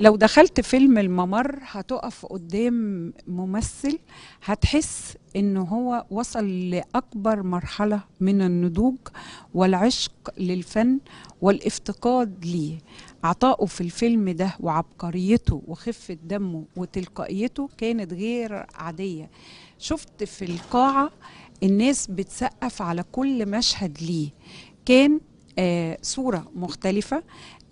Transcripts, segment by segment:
لو دخلت فيلم الممر هتقف قدام ممثل هتحس ان هو وصل لاكبر مرحله من النضوج والعشق للفن والافتقاد ليه عطائه في الفيلم ده وعبقريته وخفه دمه وتلقائيته كانت غير عاديه شفت في القاعه الناس بتسقف على كل مشهد ليه كان آه صوره مختلفه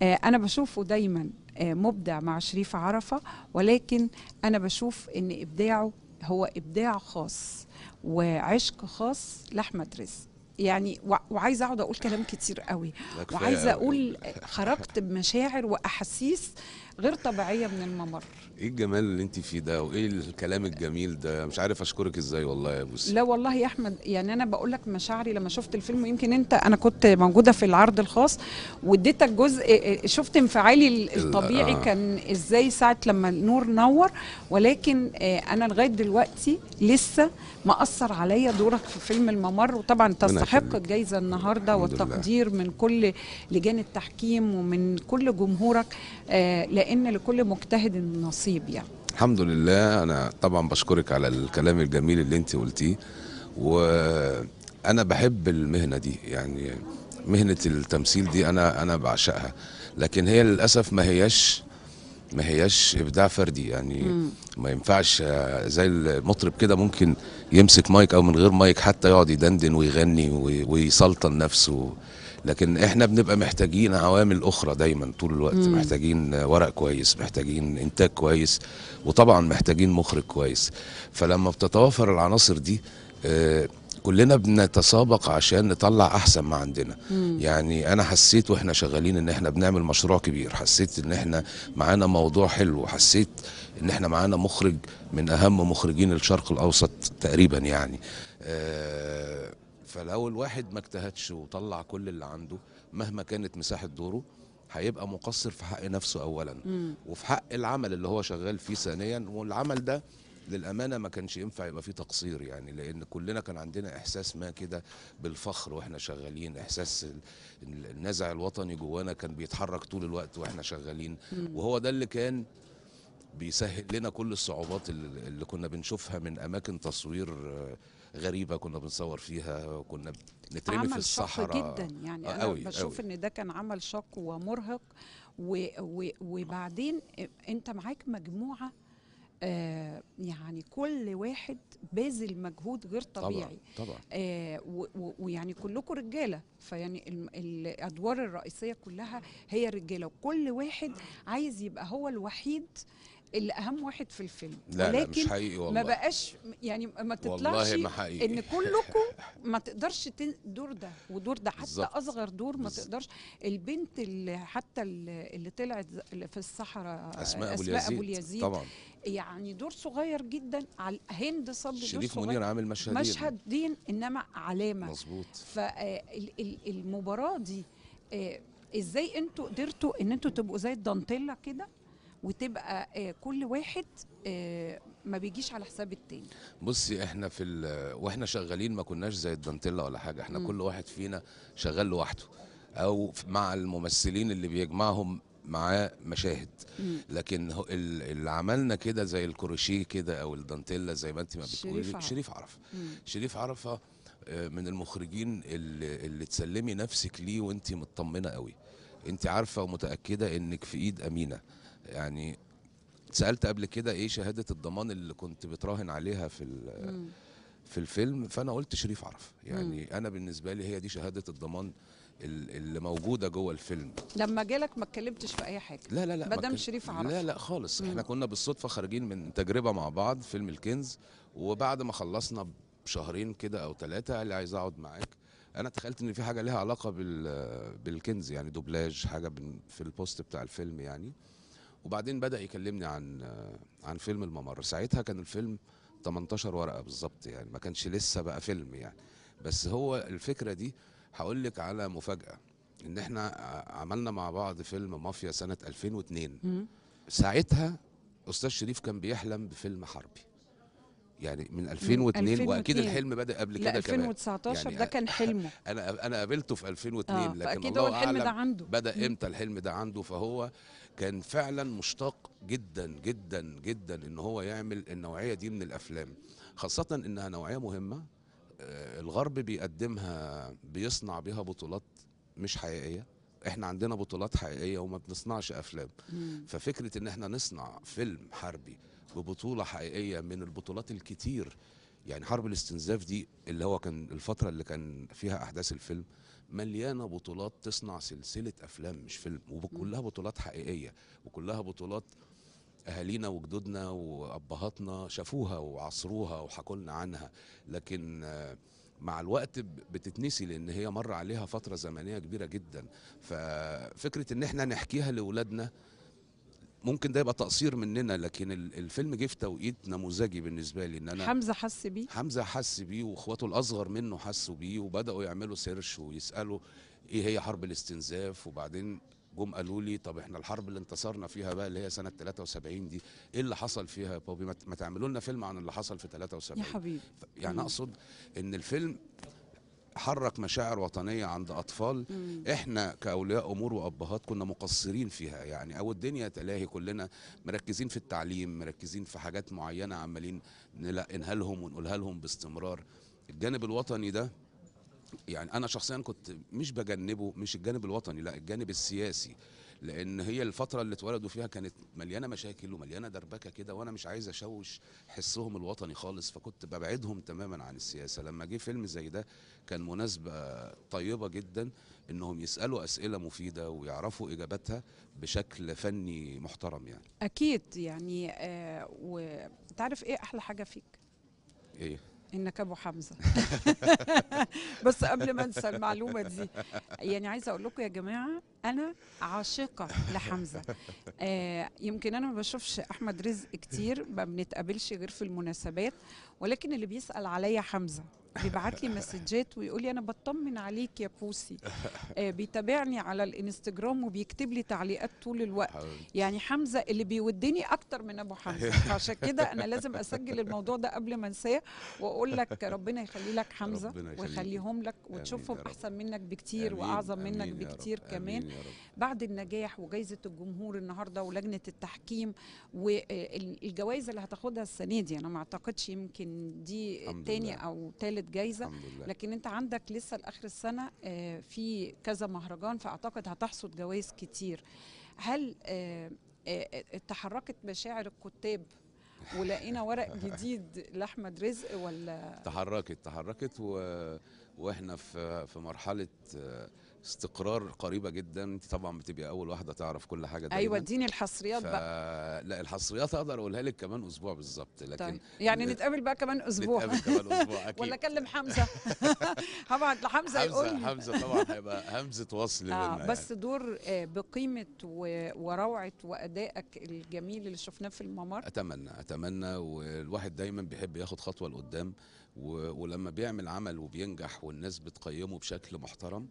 آه انا بشوفه دايما آه، مبدع مع شريف عرفة ولكن أنا بشوف أن إبداعه هو إبداع خاص وعشق خاص لأحمد رزق يعني وعايزه اقعد اقول كلام كتير قوي وعايزه اقول خرجت بمشاعر واحاسيس غير طبيعيه من الممر ايه الجمال اللي انت فيه ده وايه الكلام الجميل ده مش عارف اشكرك ازاي والله يا بوسي لا والله يا احمد يعني انا بقول لك مشاعري لما شفت الفيلم ويمكن انت انا كنت موجوده في العرض الخاص واديتك جزء إيه، إيه، شفت انفعالي الطبيعي آه. كان ازاي ساعه لما النور نور ولكن إيه، انا لغايه دلوقتي لسه مأثر عليا دورك في فيلم الممر وطبعا تستحق الجائزه النهارده والتقدير من كل لجان التحكيم ومن كل جمهورك لأن ان لكل مجتهد نصيب يعني الحمد لله انا طبعا بشكرك على الكلام الجميل اللي انت قلتيه وانا بحب المهنه دي يعني مهنه التمثيل دي انا انا بعشقها لكن هي للاسف ما هياش ما هياش ابداع فردي يعني ما ينفعش زي المطرب كده ممكن يمسك مايك او من غير مايك حتى يقعد يدندن ويغني ويسلطن نفسه لكن احنا بنبقى محتاجين عوامل اخرى دايما طول الوقت مم. محتاجين ورق كويس محتاجين انتاج كويس وطبعا محتاجين مخرج كويس فلما بتتوافر العناصر دي آه كلنا بنتسابق عشان نطلع احسن ما عندنا مم. يعني انا حسيت واحنا شغالين ان احنا بنعمل مشروع كبير حسيت ان احنا معانا موضوع حلو حسيت ان احنا معانا مخرج من اهم مخرجين الشرق الاوسط تقريبا يعني آه فلو الواحد ما اجتهدش وطلع كل اللي عنده مهما كانت مساحه دوره هيبقى مقصر في حق نفسه اولا مم. وفي حق العمل اللي هو شغال فيه ثانيا والعمل ده للامانه ما كانش ينفع يبقى فيه تقصير يعني لان كلنا كان عندنا احساس ما كده بالفخر واحنا شغالين احساس النزع الوطني جوانا كان بيتحرك طول الوقت واحنا شغالين مم. وهو ده اللي كان بيسهل لنا كل الصعوبات اللي كنا بنشوفها من اماكن تصوير غريبه كنا بنصور فيها كنا نترمي في الصحراء عمل جدا يعني آه، انا أوي بشوف أوي. ان ده كان عمل شاق ومرهق و و وبعدين انت معاك مجموعه آه يعني كل واحد باذل مجهود غير طبيعي طبعا طبعا آه ويعني كلكم رجاله فيعني الادوار الرئيسيه كلها هي رجاله وكل واحد عايز يبقى هو الوحيد اللي اهم واحد في الفيلم لا لكن لا مش حقيقي والله ما بقاش يعني ما تطلعش ما حقيقي. ان كلكم ما تقدرش دور ده ودور ده حتى بالزبط. اصغر دور ما بالزبط. تقدرش البنت اللي حتى اللي طلعت في الصحراء اسماء, أسماء ابو اليزيد طبعا يعني دور صغير جدا على هند صبري شريف منير عامل مشهدين مشهدين انما علامه مظبوط فالمباراه دي آه، ازاي انتوا قدرتوا ان انتوا تبقوا زي الدانتيلا كده وتبقى آه، كل واحد آه، ما بيجيش على حساب التاني بصي احنا في ال... واحنا شغالين ما كناش زي الدانتيلا ولا حاجه احنا م. كل واحد فينا شغال لوحده او مع الممثلين اللي بيجمعهم معاه مشاهد لكن اللي عملنا كده زي الكروشيه كده او الدانتيلا زي ما انت ما بتقولي شريف, شريف عرفه شريف عرفه آه، من المخرجين اللي, اللي تسلمي نفسك ليه وانت مطمنه قوي انت عارفه ومتاكده انك في ايد امينه يعني سالت قبل كده ايه شهاده الضمان اللي كنت بتراهن عليها في في الفيلم فانا قلت شريف عرف يعني مم. انا بالنسبه لي هي دي شهاده الضمان اللي موجوده جوه الفيلم لما جالك ما اتكلمتش في اي حاجه لا لا لا مدام شريف عرف لا لا خالص مم. احنا كنا بالصدفه خارجين من تجربه مع بعض فيلم الكنز وبعد ما خلصنا بشهرين كده او ثلاثه قال لي عايز اقعد معاك انا تخيلت ان في حاجه ليها علاقه بال بالكنز يعني دوبلاج حاجه في البوست بتاع الفيلم يعني وبعدين بدا يكلمني عن عن فيلم الممر ساعتها كان الفيلم 18 ورقه بالظبط يعني ما كانش لسه بقى فيلم يعني بس هو الفكره دي هقول لك على مفاجاه ان احنا عملنا مع بعض فيلم مافيا سنه 2002 ساعتها استاذ شريف كان بيحلم بفيلم حربي يعني من 2002, 2002 واكيد الحلم بدا قبل كده كمان 2019 يعني ده كان حلمه انا انا قابلته في 2002 آه لكن الله هو الحلم ده عنده بدا امتى الحلم ده عنده فهو كان فعلا مشتاق جدا جدا جدا ان هو يعمل النوعيه دي من الافلام خاصه انها نوعيه مهمه آه، الغرب بيقدمها بيصنع بها بطولات مش حقيقيه احنا عندنا بطولات حقيقيه وما بنصنعش افلام مم. ففكره ان احنا نصنع فيلم حربي ببطوله حقيقيه من البطولات الكتير يعني حرب الاستنزاف دي اللي هو كان الفتره اللي كان فيها احداث الفيلم مليانه بطولات تصنع سلسله افلام مش فيلم وكلها بطولات حقيقيه وكلها بطولات اهالينا وجدودنا وابهاتنا شافوها وعصروها وحكوا لنا عنها لكن آه، مع الوقت بتتنسي لان هي مر عليها فتره زمنيه كبيره جدا ففكره ان احنا نحكيها لاولادنا ممكن ده يبقى تقصير مننا لكن الفيلم جه في توقيت نموذجي بالنسبه لي ان انا حمزه حس بيه حمزه حس بيه واخواته الاصغر منه حسوا بيه وبداوا يعملوا سيرش ويسالوا ايه هي حرب الاستنزاف وبعدين جم قالوا لي طب احنا الحرب اللي انتصرنا فيها بقى اللي هي سنه 73 دي ايه اللي حصل فيها يا بابي ما تعملوا لنا فيلم عن اللي حصل في 73 يا حبيبي يعني اقصد ان الفيلم حرك مشاعر وطنيه عند اطفال مم. احنا كاولياء امور وابهات كنا مقصرين فيها يعني او الدنيا تلاهي كلنا مركزين في التعليم مركزين في حاجات معينه عمالين نلقنها لهم ونقولها لهم باستمرار الجانب الوطني ده يعني انا شخصيا كنت مش بجنبه مش الجانب الوطني لا الجانب السياسي لان هي الفتره اللي اتولدوا فيها كانت مليانه مشاكل ومليانه دربكه كده وانا مش عايز اشوش حسهم الوطني خالص فكنت ببعدهم تماما عن السياسه لما جه فيلم زي ده كان مناسبه طيبه جدا انهم يسالوا اسئله مفيده ويعرفوا اجاباتها بشكل فني محترم يعني اكيد يعني آه وتعرف ايه احلى حاجه فيك ايه انك ابو حمزه بس قبل ما انسى المعلومه دي يعني عايزه اقول لكم يا جماعه انا عاشقه لحمزه آه يمكن انا ما بشوفش احمد رزق كتير ما بنتقابلش غير في المناسبات ولكن اللي بيسال عليا حمزه بيبعت لي مسجات ويقول لي انا بطمن عليك يا بوسي آه بيتابعني على الانستجرام وبيكتب لي تعليقات طول الوقت يعني حمزه اللي بيودني اكتر من ابو حمزه عشان كده انا لازم اسجل الموضوع ده قبل ما انساه واقول لك ربنا يخلي لك حمزه ويخليهم لك وتشوفهم احسن منك بكتير واعظم منك بكتير كمان بعد النجاح وجائزه الجمهور النهارده ولجنه التحكيم والجوائز اللي هتاخدها السنه دي انا ما اعتقدش يمكن دي تاني لله. او تالت جائزه لكن انت عندك لسه لاخر السنه آه، في كذا مهرجان فاعتقد هتحصد جوائز كتير هل آه، آه، تحركت مشاعر الكتاب ولقينا ورق جديد لاحمد رزق ولا تحركت تحركت و... واحنا في في مرحله استقرار قريبه جدا انت طبعا بتبقي اول واحده تعرف كل حاجه أيوة، دايما. ايوه اديني الحصريات ف... بقى لا الحصريات اقدر اقولها لك كمان اسبوع بالظبط لكن طيب. يعني ن... نتقابل بقى كمان اسبوع نتقابل كمان اسبوع اكيد ولا اكلم حمزه هبعت لحمزه يقول حمزه حمزه طبعا هيبقى همزه وصل آه منها يعني. بس يعني. دور آه، بقيمه و... وروعه وادائك الجميل اللي شفناه في الممر اتمنى اتمنى والواحد دايما بيحب ياخد خطوه لقدام و... ولما بيعمل عمل وبينجح والناس بتقيمه بشكل محترم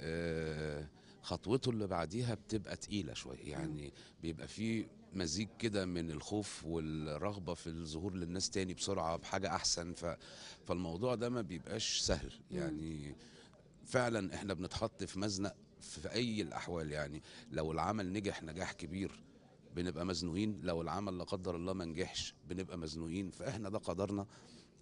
آه، خطوته اللي بعديها بتبقى تقيله شويه يعني بيبقى في مزيج كده من الخوف والرغبه في الظهور للناس تاني بسرعه بحاجه احسن ف... فالموضوع ده ما بيبقاش سهل يعني فعلا احنا بنتحط في مزنق في اي الاحوال يعني لو العمل نجح نجاح كبير بنبقى مزنوقين لو العمل لا قدر الله ما نجحش بنبقى مزنوقين فاحنا ده قدرنا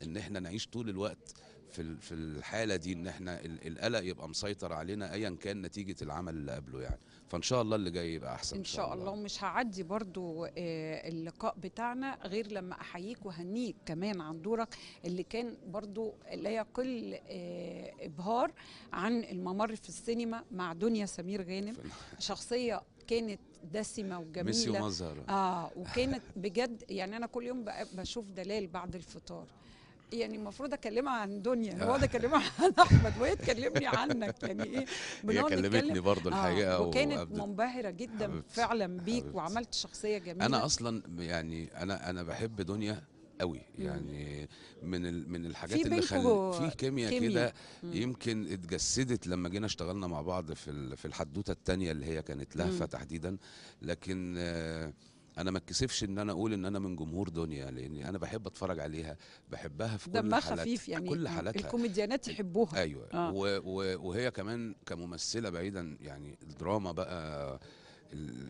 ان احنا نعيش طول الوقت في في الحاله دي ان احنا القلق يبقى مسيطر علينا ايا كان نتيجه العمل اللي قبله يعني فان شاء الله اللي جاي يبقى احسن ان شاء, شاء الله. الله ومش هعدي برضو آه، اللقاء بتاعنا غير لما احييك وهنيك كمان عن دورك اللي كان برضو لا يقل آه، ابهار عن الممر في السينما مع دنيا سمير غانم شخصيه كانت دسمه وجميله ومظهر اه وكانت بجد يعني انا كل يوم بشوف دلال بعد الفطار يعني المفروض اكلمها عن دنيا هو ده آه. اكلمها عن احمد وهي تكلمني عنك يعني ايه هي كلمتني برضه الحقيقه آه وكانت وقبل... منبهره جدا حبيبت. فعلا بيك حبيبت. وعملت شخصيه جميله انا اصلا يعني انا انا بحب دنيا قوي يعني من من الحاجات اللي خل... في كيمياء كده يمكن اتجسدت لما جينا اشتغلنا مع بعض في في الحدوته الثانيه اللي هي كانت لهفه تحديدا لكن آه انا ما اتكسفش ان انا اقول ان انا من جمهور دنيا لان انا بحب اتفرج عليها بحبها في كل حالاتها خفيف يعني كل حالاتها الكوميديانات يحبوها ايوه آه. و و وهي كمان كممثله بعيدا يعني الدراما بقى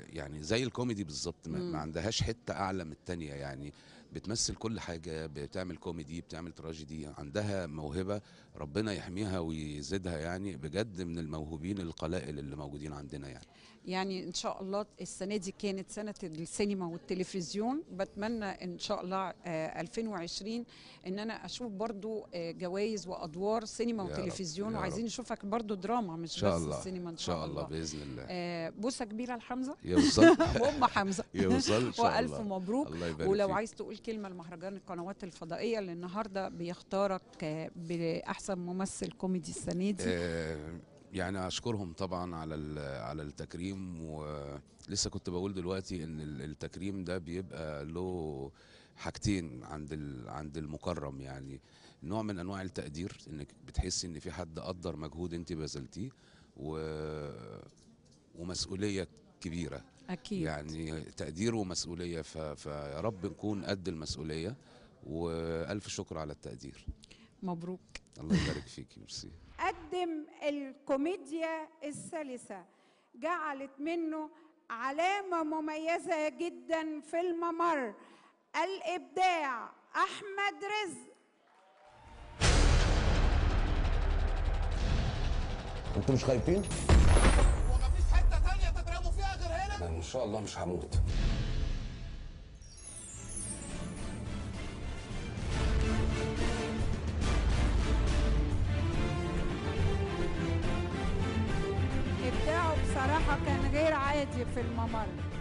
يعني زي الكوميدي بالظبط ما, ما عندهاش حته اعلى من الثانيه يعني بتمثل كل حاجه بتعمل كوميدي بتعمل تراجيدي عندها موهبه ربنا يحميها ويزيدها يعني بجد من الموهوبين القلائل اللي موجودين عندنا يعني يعني ان شاء الله السنه دي كانت سنه السينما والتلفزيون بتمنى ان شاء الله 2020 آه، ان انا اشوف برضو آه، جوائز وادوار سينما وتلفزيون وعايزين نشوفك برضو دراما مش بس الله. السينما ان شاء, شاء الله باذن الله آه، بوسه كبيره لحمزه يوصل ام حمزه يوصل ان شاء الله والف مبروك الله يبارك ولو عايز تقول كلمه لمهرجان القنوات الفضائيه اللي النهارده بيختارك باحسن ممثل كوميدي السنه دي آه يعني اشكرهم طبعا على على التكريم ولسه كنت بقول دلوقتي ان التكريم ده بيبقى له حاجتين عند عند المكرم يعني نوع من انواع التقدير انك بتحسي ان في حد قدر مجهود انت بذلتيه و... ومسؤوليه كبيره أكيد يعني تقدير ومسؤولية فيا رب نكون قد المسؤولية وألف شكر على التقدير مبروك الله يبارك فيك ميرسي قدم الكوميديا السلسة جعلت منه علامة مميزة جدا في الممر الإبداع أحمد رزق انتوا مش خايفين؟ انا ان شاء الله مش هموت إبداعه بصراحة كان غير عادي في الممر